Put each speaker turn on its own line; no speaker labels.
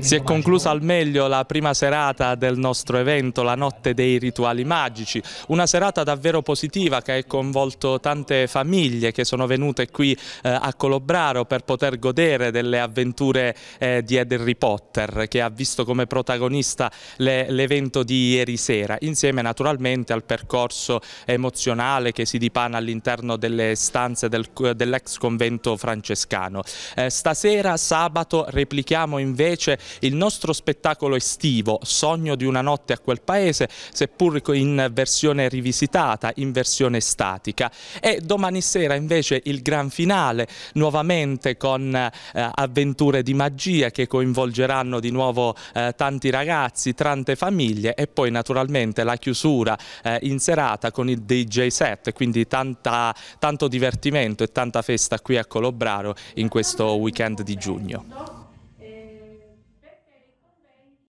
Si
è conclusa al meglio la prima serata del nostro evento, la notte dei rituali magici, una serata davvero positiva che ha coinvolto tante famiglie che sono venute qui eh, a Colobraro per poter godere delle avventure eh, di Harry Potter che ha visto come protagonista l'evento di ieri sera, insieme naturalmente al percorso emozionale che si dipana all'interno delle stanze del, dell'ex convento francescano. Eh, stasera sabato replichiamo abbiamo invece il nostro spettacolo estivo, Sogno di una notte a quel paese, seppur in versione rivisitata, in versione statica. E domani sera invece il gran finale, nuovamente con eh, avventure di magia che coinvolgeranno di nuovo eh, tanti ragazzi, tante famiglie e poi naturalmente la chiusura eh, in serata con il DJ set, quindi tanta, tanto divertimento e tanta festa qui a Colobraro in questo weekend di giugno.